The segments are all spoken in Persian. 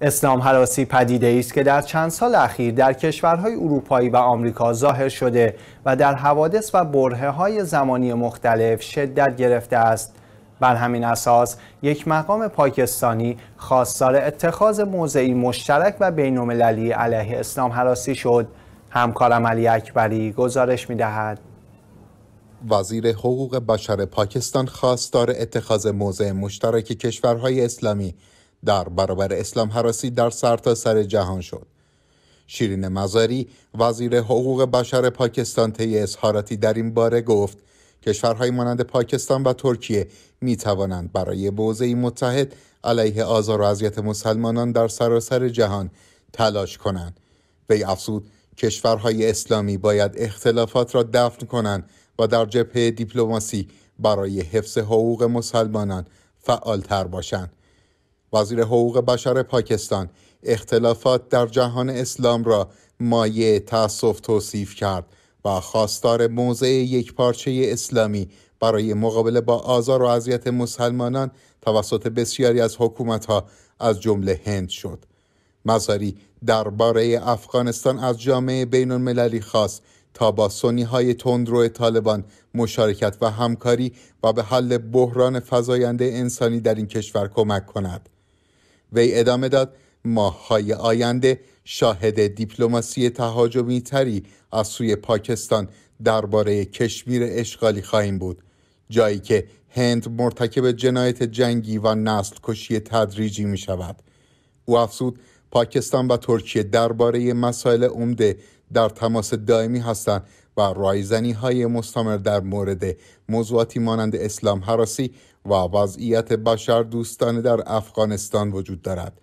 اسلام حراسی پدیده است که در چند سال اخیر در کشورهای اروپایی و آمریکا ظاهر شده و در حوادث و بره های زمانی مختلف شدت گرفته است بر همین اساس یک مقام پاکستانی خواستار اتخاذ موضعی مشترک و بین‌المللی علیه اسلام حراسی شد همکارم علی اکبری گزارش می‌دهد وزیر حقوق بشر پاکستان خواستار اتخاذ موضع مشترک کشورهای اسلامی در برابر اسلام حراسی در سرتاسر سر جهان شد شیرین مزاری وزیر حقوق بشر پاکستان طی اظهاراتی در این باره گفت کشورهای مانند پاکستان و ترکیه می توانند برای بوزه متحد علیه آزار و اذیت مسلمانان در سراسر سر جهان تلاش کنند وی افزود کشورهای اسلامی باید اختلافات را دفن کنند و در جبهه دیپلماسی برای حفظ حقوق مسلمانان فعالتر باشند وزیر حقوق بشر پاکستان اختلافات در جهان اسلام را مایه تأسف توصیف کرد و خواستار موضع پارچه اسلامی برای مقابله با آزار و اذیت مسلمانان توسط بسیاری از ها از جمله هند شد مزاری درباره افغانستان از جامعه بین المللی خواست تا با سنی های تندرو طالبان مشارکت و همکاری و به حل بحران فزاینده انسانی در این کشور کمک کند وی ادامه داد ماههای آینده شاهد دیپلماسی تهاجمی تری از سوی پاکستان درباره کشمیر اشغالی خواهیم بود جایی که هند مرتکب جنایت جنگی و نسل کشی تدریجی می شود او افزود پاکستان و ترکیه درباره مسائل عمده در تماس دائمی هستند و رایزنی های مستمر در مورد موضوعاتی مانند اسلام حراسی و وضعیت بشر دوستانه در افغانستان وجود دارد.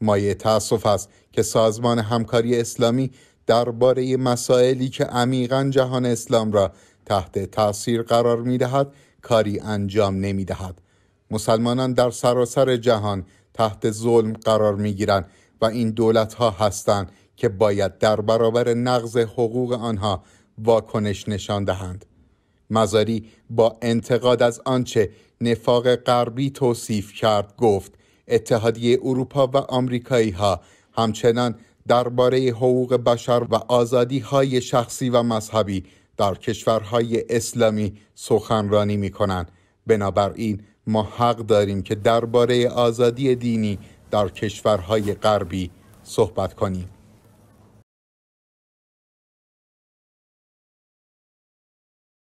مایه تأسف است که سازمان همکاری اسلامی درباره مسائلی که عمیقا جهان اسلام را تحت تاثیر قرار می دهد کاری انجام نمی دهد. مسلمانان در سراسر جهان تحت ظلم قرار می گیرند و این دولت ها هستند که باید در برابر نقض حقوق آنها واکنش نشان دهند مزاری با انتقاد از آنچه نفاق غربی توصیف کرد گفت اتحادیه اروپا و آمریکایی ها همچنان درباره حقوق بشر و آزادی های شخصی و مذهبی در کشورهای اسلامی سخنرانی می کنند بنابراین ما حق داریم که درباره آزادی دینی در کشورهای غربی صحبت کنیم